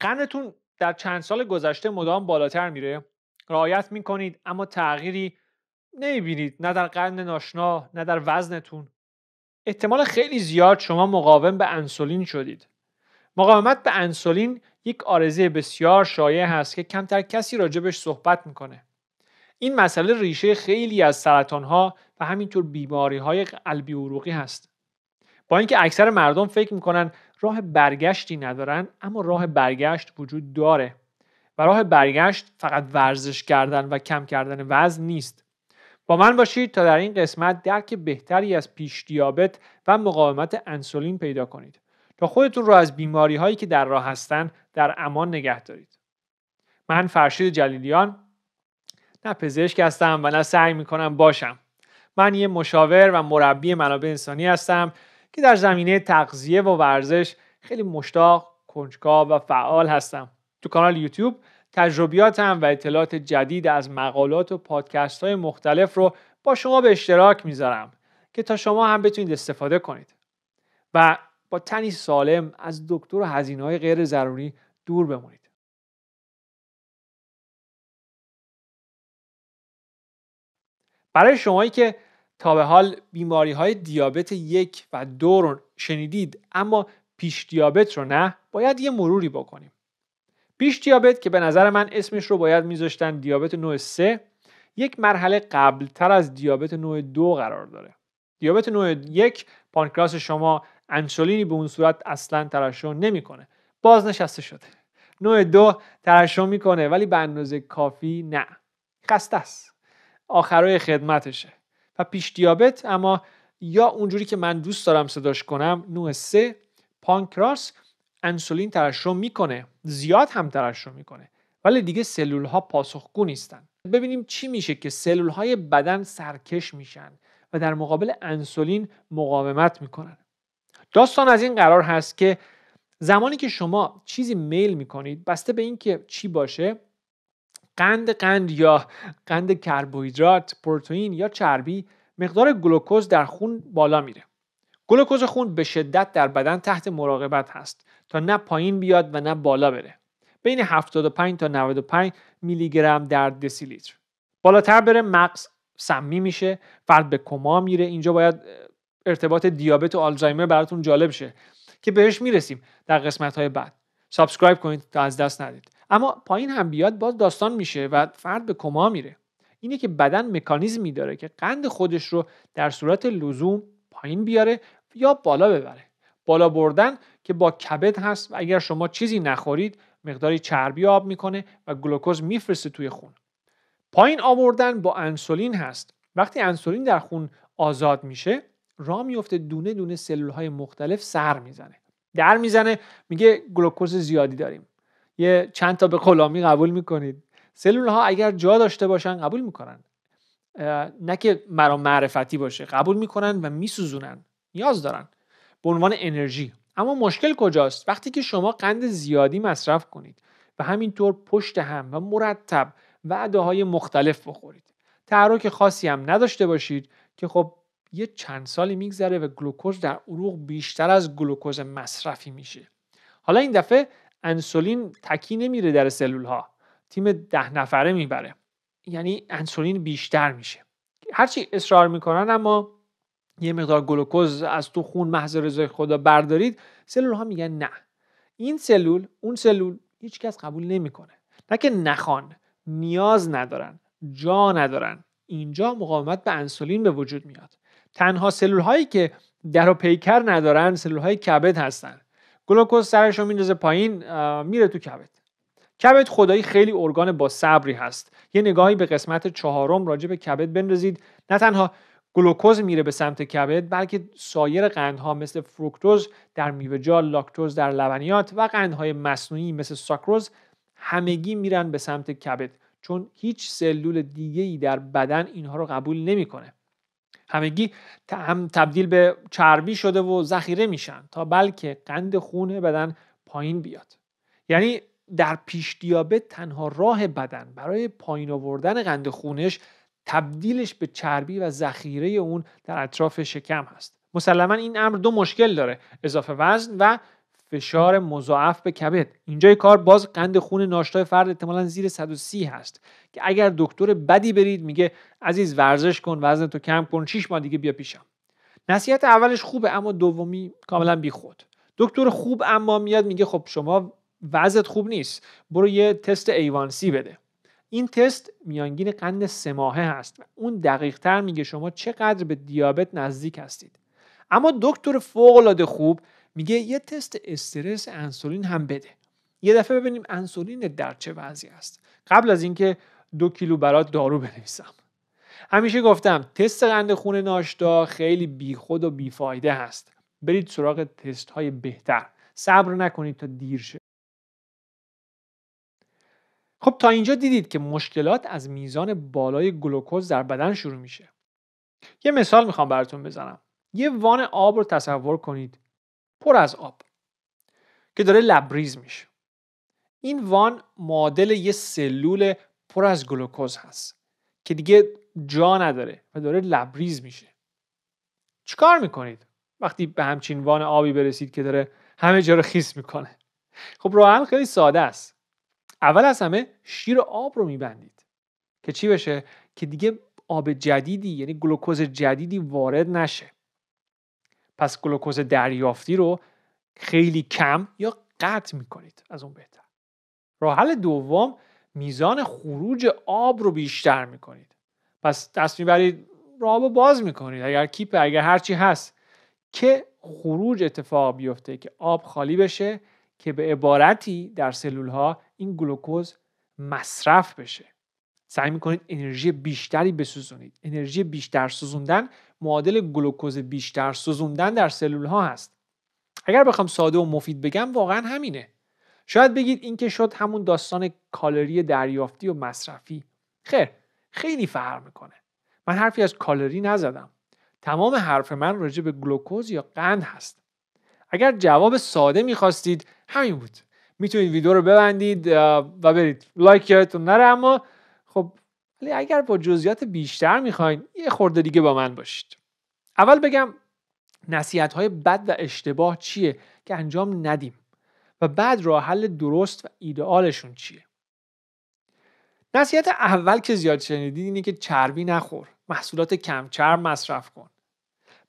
قندتون در چند سال گذشته مدام بالاتر میره رعایت میکنید اما تغییری نمیبینید نه در قند ناشنا نه در وزنتون احتمال خیلی زیاد شما مقاوم به انسولین شدید مقاومت به انسولین یک آرزه بسیار شایع هست که کمتر کسی راجبش صحبت میکنه این مسئله ریشه خیلی از سرطان ها و همینطور بیماری های قلبی عروقی هست با اینکه اکثر مردم فکر میکنن راه برگشتی ندارن اما راه برگشت وجود داره و راه برگشت فقط ورزش کردن و کم کردن وزن نیست با من باشید تا در این قسمت درک بهتری از پیش دیابت و مقاومت انسولین پیدا کنید تا خودتون رو از بیماری هایی که در راه هستن در امان نگه دارید من فرشید جلیلیان نه پزشک هستم و نه سعی میکنم باشم من یه مشاور و مربی منابع انسانی هستم که در زمینه تغذیه و ورزش خیلی مشتاق، کنجکاو و فعال هستم. تو کانال یوتیوب تجربیاتم و اطلاعات جدید از مقالات و پادکست های مختلف رو با شما به اشتراک میذارم که تا شما هم بتونید استفاده کنید و با تنی سالم از دکتر و هزینه های غیر ضروری دور بمونید. برای شمایی که تا به حال بیماری های دیابت یک و دو رو شنیدید اما پیش دیابت رو نه باید یه مروری بکنیم پیش دیابت که به نظر من اسمش رو باید میذاشتن دیابت نوع 3 یک مرحله قبلتر از دیابت نوع 2 قرار داره دیابت نوع 1 پانکراس شما انسولینی به اون صورت اصلا ترشح نمیکنه نشسته شده نوع دو ترشح میکنه ولی به اندازه کافی نه خسته است آخرای خدمتشه پیش دیابت اما یا اونجوری که من دوست دارم صداش کنم نوع 3 پانکراس انسولین ترشح میکنه زیاد هم ترشح میکنه ولی دیگه سلول ها پاسخگو نیستن ببینیم چی میشه که سلول های بدن سرکش میشن و در مقابل انسولین مقاومت میکنن داستان از این قرار هست که زمانی که شما چیزی میل میکنید بسته به اینکه چی باشه قند قند یا قند کربوهیدرات پروتئین یا چربی مقدار گلوکوز در خون بالا میره گلوکوز خون به شدت در بدن تحت مراقبت هست تا نه پایین بیاد و نه بالا بره بین 75 تا 95 میلی گرم در دسی لیتر بالاتر بره مغز سمی میشه فرد به کما میره اینجا باید ارتباط دیابت و آلزایمر براتون جالب شه که بهش میرسیم در قسمت های بعد سابسکرایب کنید تا از دست ندید اما پایین هم بیاد باز داستان میشه و فرد به کما میره اینه که بدن مکانیزمی داره که قند خودش رو در صورت لزوم پایین بیاره یا بالا ببره بالا بردن که با کبد هست و اگر شما چیزی نخورید مقداری چربی آب میکنه و گلوکوز میفرسته توی خون پایین آوردن با انسولین هست وقتی انسولین در خون آزاد میشه را میفته دونه دونه سلول های مختلف سر میزنه در میزنه میگه گلوکوز زیادی داریم یه چند تا به قلامی قبول میکنید سلول ها اگر جا داشته باشن قبول میکنن نه که مرا معرفتی باشه قبول میکنن و میسوزونن نیاز دارن به عنوان انرژی اما مشکل کجاست وقتی که شما قند زیادی مصرف کنید و همینطور پشت هم و مرتب وعده های مختلف بخورید تحرک خاصی هم نداشته باشید که خب یه چند سالی میگذره و گلوکوز در عروق بیشتر از گلوکوز مصرفی میشه حالا این دفعه انسولین تکی نمیره در سلول ها تیم ده نفره میبره یعنی انسولین بیشتر میشه هرچی اصرار میکنن اما یه مقدار گلوکوز از تو خون محض رضای خدا بردارید سلول ها میگن نه این سلول اون سلول هیچکس قبول نمیکنه نه که نخوان نیاز ندارن جا ندارن اینجا مقاومت به انسولین به وجود میاد تنها سلول هایی که در و پیکر ندارن سلول های کبد هستن گلوکوز سرش رو میندازه پایین میره تو کبد کبد خدایی خیلی ارگان با صبری هست یه نگاهی به قسمت چهارم راجع به کبد بنرزید نه تنها گلوکوز میره به سمت کبد بلکه سایر قندها مثل فروکتوز در میوه‌جات، لاکتوز در لبنیات و قندهای مصنوعی مثل ساکروز همگی میرن به سمت کبد چون هیچ سلول ای در بدن اینها رو قبول نمیکنه. همگی هم تبدیل به چربی شده و ذخیره میشن تا بلکه قند خون بدن پایین بیاد. یعنی در پیش دیابت تنها راه بدن برای پایین آوردن قند خونش تبدیلش به چربی و ذخیره اون در اطراف شکم هست مسلما این امر دو مشکل داره اضافه وزن و فشار مضاعف به کبد اینجای کار باز قند خون ناشتای فرد احتمالا زیر 130 هست که اگر دکتر بدی برید میگه عزیز ورزش کن وزن تو کم کن چیش ماه دیگه بیا پیشم نصیحت اولش خوبه اما دومی کاملا بیخود دکتر خوب اما میاد میگه خب شما وضعت خوب نیست برو یه تست ایوانسی بده این تست میانگین قند سه ماهه هست و اون دقیق تر میگه شما چقدر به دیابت نزدیک هستید اما دکتر فوق العاده خوب میگه یه تست استرس انسولین هم بده یه دفعه ببینیم انسولین در چه وضعی است قبل از اینکه دو کیلو برات دارو بنویسم همیشه گفتم تست قند خون ناشتا خیلی بیخود و بیفایده هست برید سراغ تست های بهتر صبر نکنید تا دیر شه خب تا اینجا دیدید که مشکلات از میزان بالای گلوکوز در بدن شروع میشه یه مثال میخوام براتون بزنم یه وان آب رو تصور کنید پر از آب که داره لبریز میشه این وان معادل یه سلول پر از گلوکوز هست که دیگه جا نداره و داره لبریز میشه چیکار میکنید وقتی به همچین وان آبی برسید که داره همه جا رو خیس میکنه خب راهم خیلی ساده است اول از همه شیر آب رو میبندید که چی بشه که دیگه آب جدیدی یعنی گلوکوز جدیدی وارد نشه پس گلوکوز دریافتی رو خیلی کم یا قطع میکنید از اون بهتر راه حل دوم میزان خروج آب رو بیشتر میکنید پس دست میبرید راه باز میکنید اگر کیپ اگر هرچی هست که خروج اتفاق بیفته که آب خالی بشه که به عبارتی در سلول ها این گلوکوز مصرف بشه سعی میکنید انرژی بیشتری بسوزونید انرژی بیشتر سوزوندن معادل گلوکوز بیشتر سوزوندن در سلول ها هست اگر بخوام ساده و مفید بگم واقعا همینه شاید بگید این که شد همون داستان کالری دریافتی و مصرفی خیر خیلی فرق میکنه من حرفی از کالری نزدم تمام حرف من راجع به گلوکوز یا قند هست اگر جواب ساده میخواستید همین بود میتونید ویدیو رو ببندید و برید لایک یادتون نره اما خب ولی اگر با جزئیات بیشتر میخواین یه خورده دیگه با من باشید اول بگم نصیحت های بد و اشتباه چیه که انجام ندیم و بعد راه حل درست و ایدئالشون چیه نصیحت اول که زیاد شنیدید اینه که چربی نخور محصولات کم چرب مصرف کن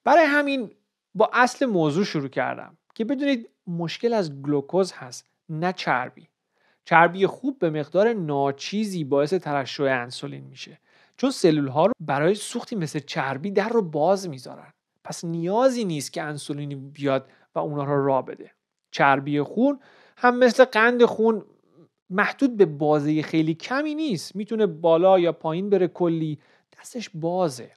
برای همین با اصل موضوع شروع کردم که بدونید مشکل از گلوکوز هست نه چربی چربی خوب به مقدار ناچیزی باعث ترشح انسولین میشه چون سلول ها رو برای سوختی مثل چربی در رو باز میذارن پس نیازی نیست که انسولینی بیاد و اونا رو را بده چربی خون هم مثل قند خون محدود به بازه خیلی کمی نیست میتونه بالا یا پایین بره کلی دستش بازه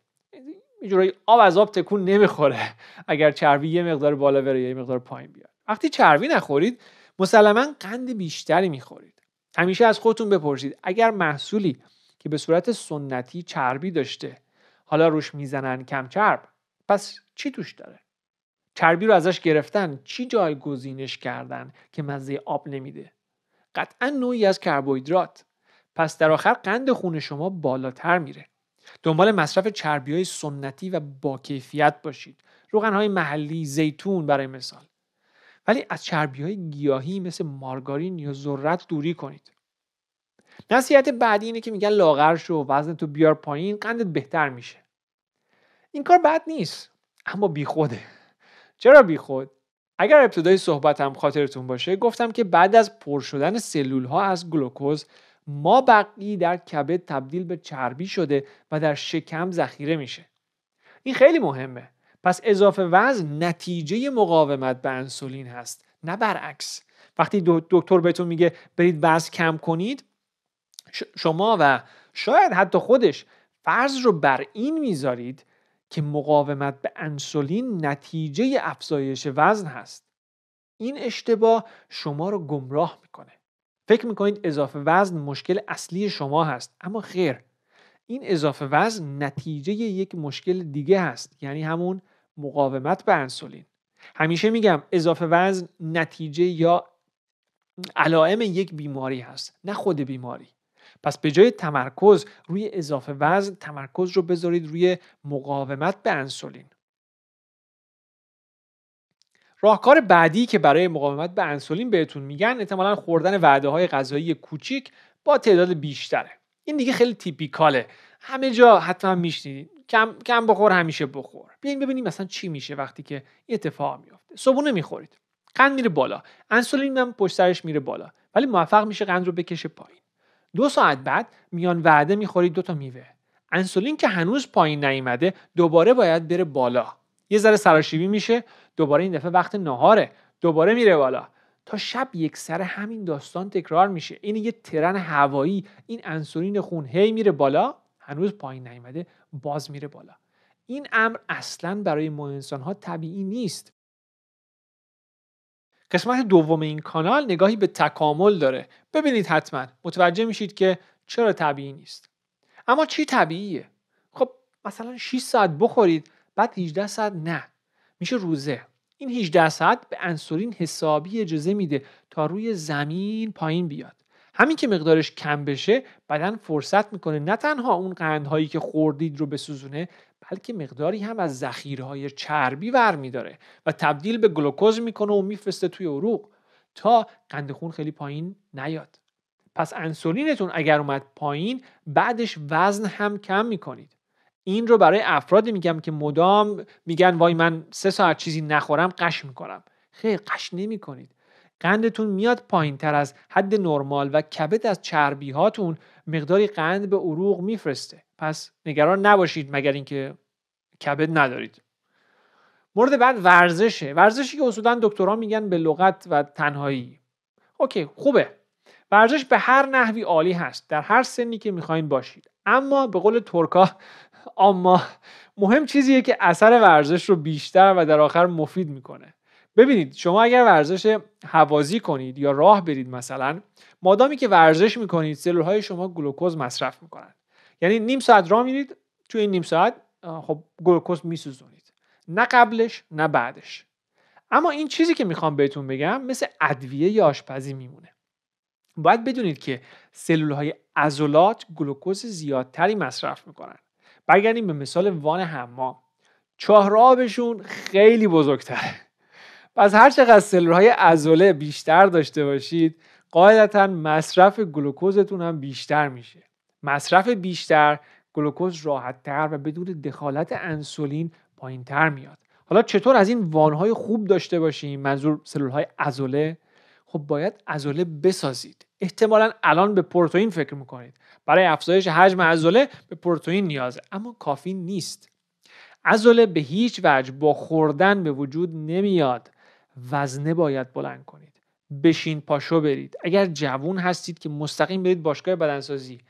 یه آب از آب تکون نمیخوره اگر چربی یه مقدار بالا بره یا یه مقدار پایین بیاد وقتی چربی نخورید مسلما قند بیشتری میخورید همیشه از خودتون بپرسید اگر محصولی که به صورت سنتی چربی داشته حالا روش میزنن کم چرب پس چی توش داره چربی رو ازش گرفتن چی جایگزینش کردن که مزه آب نمیده قطعا نوعی از کربوهیدرات پس در آخر قند خون شما بالاتر میره دنبال مصرف چربی های سنتی و با کیفیت باشید روغن های محلی زیتون برای مثال ولی از چربی های گیاهی مثل مارگارین یا ذرت دوری کنید نصیحت بعدی اینه که میگن لاغر شو وزن تو بیار پایین قندت بهتر میشه این کار بد نیست اما بیخوده چرا بیخود اگر ابتدای صحبتم خاطرتون باشه گفتم که بعد از پر شدن سلول ها از گلوکوز ما بقی در کبد تبدیل به چربی شده و در شکم ذخیره میشه این خیلی مهمه پس اضافه وزن نتیجه مقاومت به انسولین هست نه برعکس وقتی دکتر بهتون میگه برید وزن کم کنید شما و شاید حتی خودش فرض رو بر این میذارید که مقاومت به انسولین نتیجه افزایش وزن هست این اشتباه شما رو گمراه میکنه فکر میکنید اضافه وزن مشکل اصلی شما هست اما خیر این اضافه وزن نتیجه یک مشکل دیگه هست یعنی همون مقاومت به انسولین همیشه میگم اضافه وزن نتیجه یا علائم یک بیماری هست نه خود بیماری پس به جای تمرکز روی اضافه وزن تمرکز رو بذارید روی مقاومت به انسولین راهکار بعدی که برای مقاومت به انسولین بهتون میگن احتمالا خوردن وعده های غذایی کوچیک با تعداد بیشتره این دیگه خیلی تیپیکاله همه جا حتما میشنیدید کم, کم بخور همیشه بخور بیاین ببینیم مثلا چی میشه وقتی که این اتفاق میفته صبونه میخورید قند میره بالا انسولین هم پشت سرش میره بالا ولی موفق میشه قند رو بکشه پایین دو ساعت بعد میان وعده میخورید دو تا میوه انسولین که هنوز پایین نیامده دوباره باید بره بالا یه ذره سراشیبی میشه دوباره این دفعه وقت نهاره دوباره میره بالا تا شب یک سر همین داستان تکرار میشه این یه ترن هوایی این انسولین خون هی میره بالا هنوز پایین نیامده باز میره بالا این امر اصلا برای ما انسان ها طبیعی نیست قسمت دوم این کانال نگاهی به تکامل داره ببینید حتما متوجه میشید که چرا طبیعی نیست اما چی طبیعیه خب مثلا 6 ساعت بخورید بعد 18 ساعت نه میشه روزه این 18 ساعت به انسولین حسابی اجازه میده تا روی زمین پایین بیاد همین که مقدارش کم بشه بدن فرصت میکنه نه تنها اون قندهایی که خوردید رو بسوزونه بلکه مقداری هم از های چربی میداره و تبدیل به گلوکوز میکنه و میفرسته توی عروق تا قند خون خیلی پایین نیاد پس انسولینتون اگر اومد پایین بعدش وزن هم کم میکنید این رو برای افرادی میگم که مدام میگن وای من سه ساعت چیزی نخورم قش میکنم خیر قش نمیکنید قندتون میاد پایین تر از حد نرمال و کبد از چربی هاتون مقداری قند به عروق میفرسته پس نگران نباشید مگر اینکه کبد ندارید مورد بعد ورزشه ورزشی که اصولا دکترها میگن به لغت و تنهایی اوکی خوبه ورزش به هر نحوی عالی هست در هر سنی که میخواین باشید اما به قول ترکا اما مهم چیزیه که اثر ورزش رو بیشتر و در آخر مفید میکنه ببینید شما اگر ورزش هوازی کنید یا راه برید مثلا مادامی که ورزش میکنید سلول های شما گلوکوز مصرف میکنند. یعنی نیم ساعت راه میرید توی این نیم ساعت خب گلوکوز میسوزونید نه قبلش نه بعدش اما این چیزی که میخوام بهتون بگم مثل ادویه یا آشپزی میمونه باید بدونید که سلول های ازولات گلوکوز زیادتری مصرف میکنن برگردیم به مثال وان حمام چهار خیلی بزرگتره پس هر چقدر سلولهای عضله بیشتر داشته باشید قاعدتا مصرف گلوکوزتون هم بیشتر میشه مصرف بیشتر گلوکوز تر و بدون دخالت انسولین تر میاد حالا چطور از این وانهای خوب داشته باشیم منظور سلولهای عضله خب باید عضله بسازید احتمالا الان به پروتئین فکر میکنید برای افزایش حجم عضله به پروتئین نیازه اما کافی نیست عضله به هیچ وجه با خوردن به وجود نمیاد وزنه باید بلند کنید بشین پاشو برید اگر جوون هستید که مستقیم برید باشگاه بدنسازی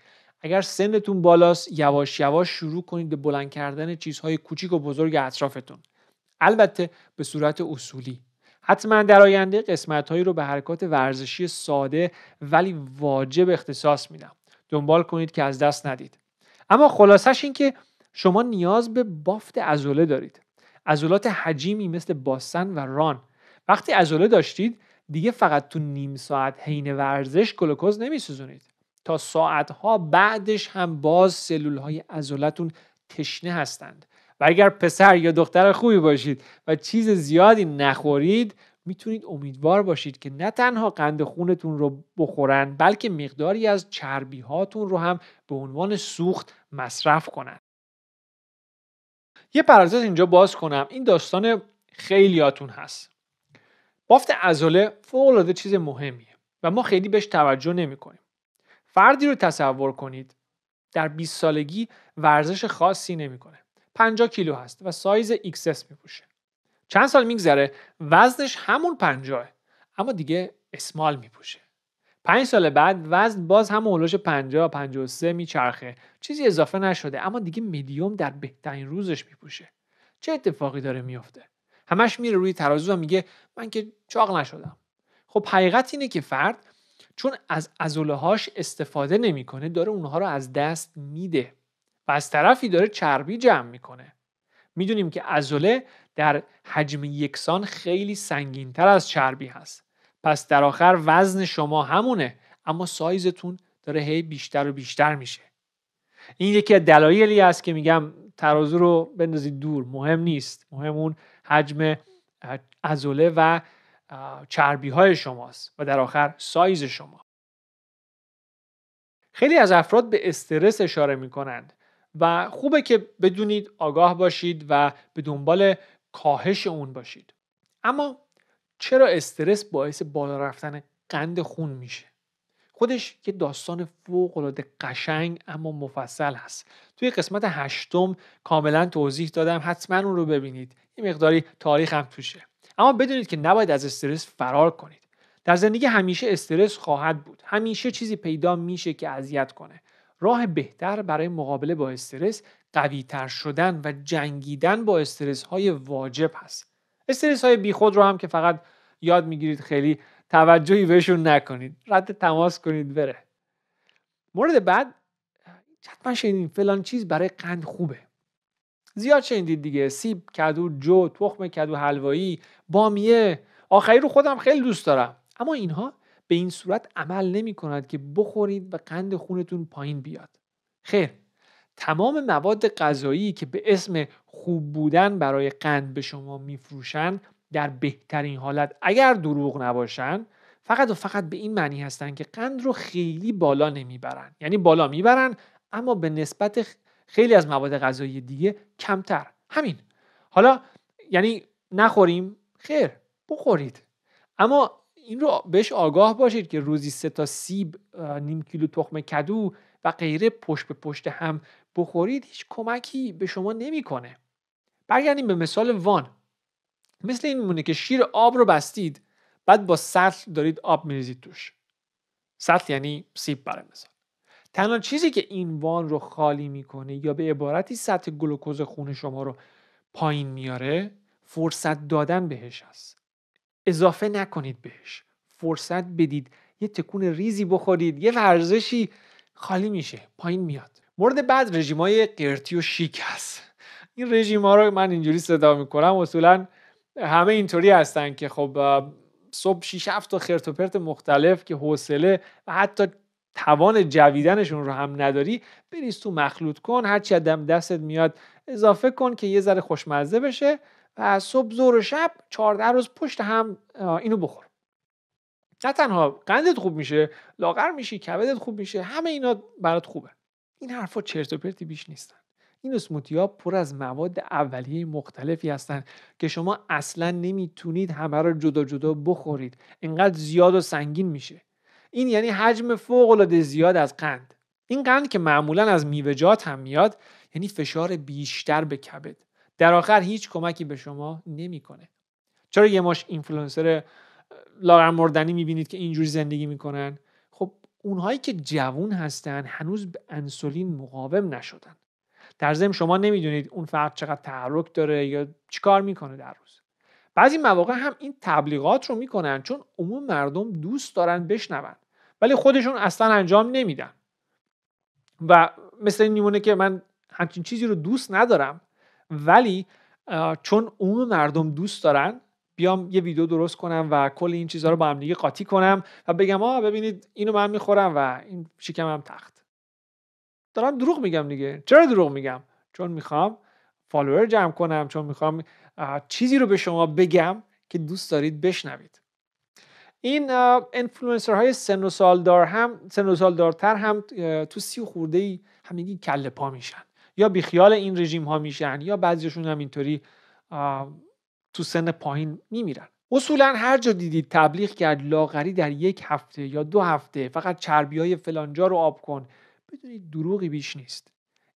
اگر سنتون بالاست یواش یواش شروع کنید به بلند کردن چیزهای کوچیک و بزرگ اطرافتون البته به صورت اصولی حتما در آینده قسمتهایی رو به حرکات ورزشی ساده ولی واجب اختصاص میدم دنبال کنید که از دست ندید اما خلاصش این که شما نیاز به بافت عضله دارید عضلات حجیمی مثل باسن و ران وقتی عجله داشتید دیگه فقط تو نیم ساعت حین ورزش گلوکوز نمیسوزونید تا ساعتها بعدش هم باز سلول های تشنه هستند و اگر پسر یا دختر خوبی باشید و چیز زیادی نخورید میتونید امیدوار باشید که نه تنها قند خونتون رو بخورن بلکه مقداری از چربی هاتون رو هم به عنوان سوخت مصرف کنن یه پرواز اینجا باز کنم این داستان خیلیاتون هست بافت فوق العاده چیز مهمیه و ما خیلی بهش توجه نمیکنیم فردی رو تصور کنید در 20 سالگی ورزش خاصی نمیکنه 50 کیلو هست و سایز XS میپوشه چند سال میگذره وزنش همون 50 اما دیگه اسمال میپوشه 5 سال بعد وزن باز هم هولوش 50 53 میچرخه چیزی اضافه نشده اما دیگه میدیوم در بهترین روزش میپوشه چه اتفاقی داره میافته؟ همش میره روی ترازو و میگه من که چاق نشدم خب حقیقت اینه که فرد چون از ازوله هاش استفاده نمیکنه داره اونها رو از دست میده و از طرفی داره چربی جمع میکنه میدونیم که ازوله در حجم یکسان خیلی تر از چربی هست پس در آخر وزن شما همونه اما سایزتون داره هی بیشتر و بیشتر میشه این یکی از دلایلی است که میگم ترازو رو بندازید دور مهم نیست مهم اون حجم ازوله و چربی های شماست و در آخر سایز شما خیلی از افراد به استرس اشاره می کنند و خوبه که بدونید آگاه باشید و به دنبال کاهش اون باشید اما چرا استرس باعث بالا رفتن قند خون میشه خودش یه داستان فوق العاده قشنگ اما مفصل هست توی قسمت هشتم کاملا توضیح دادم حتما اون رو ببینید یه مقداری تاریخ هم توشه اما بدونید که نباید از استرس فرار کنید در زندگی همیشه استرس خواهد بود همیشه چیزی پیدا میشه که اذیت کنه راه بهتر برای مقابله با استرس قویتر شدن و جنگیدن با استرس های واجب هست استرس های بیخود رو هم که فقط یاد میگیرید خیلی توجهی بهشون نکنید رد تماس کنید بره مورد بعد حتما شنیدین فلان چیز برای قند خوبه زیاد شنیدید دیگه سیب کدو جو تخم کدو حلوایی بامیه آخری رو خودم خیلی دوست دارم اما اینها به این صورت عمل نمی کند که بخورید و قند خونتون پایین بیاد خیر تمام مواد غذایی که به اسم خوب بودن برای قند به شما میفروشند در بهترین حالت اگر دروغ نباشن فقط و فقط به این معنی هستن که قند رو خیلی بالا نمیبرن یعنی بالا میبرن اما به نسبت خیلی از مواد غذایی دیگه کمتر همین حالا یعنی نخوریم خیر بخورید اما این رو بهش آگاه باشید که روزی سه تا سیب نیم کیلو تخم کدو و غیره پشت به پشت هم بخورید هیچ کمکی به شما نمیکنه برگردیم به مثال وان مثل این مونه که شیر آب رو بستید بعد با سطل دارید آب میریزید توش سطل یعنی سیب برای مثال تنها چیزی که این وان رو خالی میکنه یا به عبارتی سطح گلوکوز خون شما رو پایین میاره فرصت دادن بهش است اضافه نکنید بهش فرصت بدید یه تکون ریزی بخورید یه ورزشی خالی میشه پایین میاد مورد بعد رژیمای قرتی و شیک هست این رژیم رو من اینجوری صدا میکنم اصولا همه اینطوری هستن که خب صبح 6 7 تا خرت و مختلف که حوصله و حتی توان جویدنشون رو هم نداری بریز تو مخلوط کن هرچی چی دم دستت میاد اضافه کن که یه ذره خوشمزه بشه و صبح زور و شب 14 روز پشت هم اینو بخور نه تنها قندت خوب میشه لاغر میشی کبدت خوب میشه همه اینا برات خوبه این حرفا چرت و بیش نیستن این اسموتی ها پر از مواد اولیه مختلفی هستند که شما اصلا نمیتونید همه را جدا جدا بخورید انقدر زیاد و سنگین میشه این یعنی حجم فوق العاده زیاد از قند این قند که معمولا از میوه‌جات هم میاد یعنی فشار بیشتر به کبد در آخر هیچ کمکی به شما نمیکنه چرا یه ماش اینفلوئنسر لاغر مردنی میبینید که اینجوری زندگی میکنن خب اونهایی که جوون هستن هنوز به انسولین مقاوم نشدن در ضمن شما نمیدونید اون فرد چقدر تحرک داره یا چیکار میکنه در روز بعضی مواقع هم این تبلیغات رو میکنن چون عموم مردم دوست دارن بشنون ولی خودشون اصلا انجام نمیدن و مثل این که من همچین چیزی رو دوست ندارم ولی چون عموم مردم دوست دارن بیام یه ویدیو درست کنم و کل این چیزها رو با هم دیگه قاطی کنم و بگم آ ببینید اینو من میخورم و این شکمم تخت دارم دروغ میگم دیگه چرا دروغ میگم چون میخوام فالوور جمع کنم چون میخوام چیزی رو به شما بگم که دوست دارید بشنوید این اینفلوئنسر های سن و دار هم سن و دارتر هم تو سی و خورده ای همگی کله پا میشن یا بیخیال این رژیم ها میشن یا بعضیشون هم اینطوری تو سن پایین میمیرن اصولا هر جا دیدید تبلیغ کرد لاغری در یک هفته یا دو هفته فقط چربی های فلانجا رو آب کن بدونید دروغی بیش نیست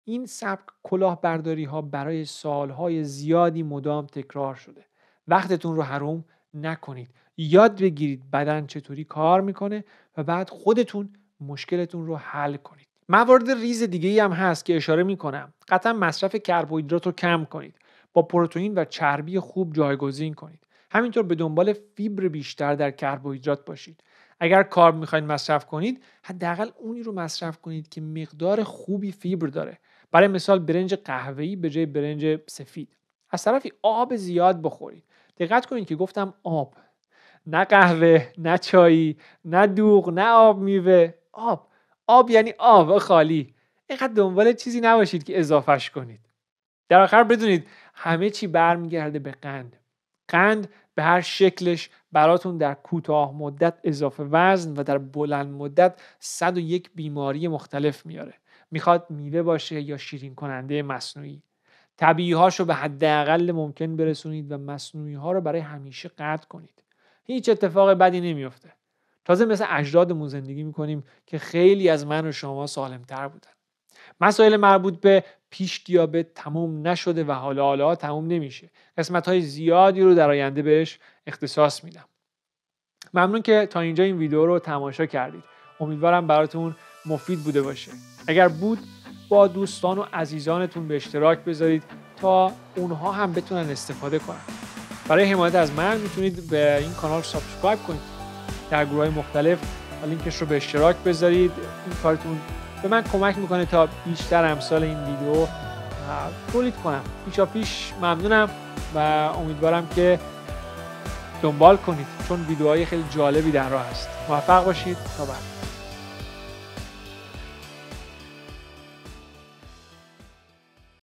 این سبک کلاهبرداری ها برای سالهای زیادی مدام تکرار شده وقتتون رو حروم نکنید یاد بگیرید بدن چطوری کار میکنه و بعد خودتون مشکلتون رو حل کنید موارد ریز دیگه ای هم هست که اشاره میکنم قطعا مصرف کربوهیدرات رو کم کنید با پروتئین و چربی خوب جایگزین کنید همینطور به دنبال فیبر بیشتر در کربوهیدرات باشید اگر کارب میخواید مصرف کنید حداقل اونی رو مصرف کنید که مقدار خوبی فیبر داره برای مثال برنج قهوه‌ای به جای برنج سفید از طرفی آب زیاد بخورید دقت کنید که گفتم آب نه قهوه نه چایی نه دوغ نه آب میوه آب آب یعنی آب خالی اینقدر دنبال چیزی نباشید که اضافهش کنید در آخر بدونید همه چی برمیگرده به قند قند به هر شکلش براتون در کوتاه مدت اضافه وزن و در بلند مدت یک بیماری مختلف میاره میخواد میوه باشه یا شیرین کننده مصنوعی طبیعی هاشو به حداقل ممکن برسونید و مصنوعی ها رو برای همیشه قطع کنید هیچ اتفاق بدی نمیفته تازه مثل اجدادمون زندگی میکنیم که خیلی از من و شما سالمتر بودن مسائل مربوط به پیش دیابت تموم نشده و حالا حالا تموم نمیشه قسمت های زیادی رو در آینده بهش اختصاص میدم ممنون که تا اینجا این ویدیو رو تماشا کردید امیدوارم براتون مفید بوده باشه اگر بود با دوستان و عزیزانتون به اشتراک بذارید تا اونها هم بتونن استفاده کنن برای حمایت از من میتونید به این کانال سابسکرایب کنید در گروه های مختلف لینکش رو به اشتراک بذارید این کارتون به من کمک میکنه تا بیشتر امثال این ویدیو تولید کنم پیشا پیش ممنونم و امیدوارم که دنبال کنید چون ویدیوهای خیلی جالبی در راه است موفق باشید تا بعد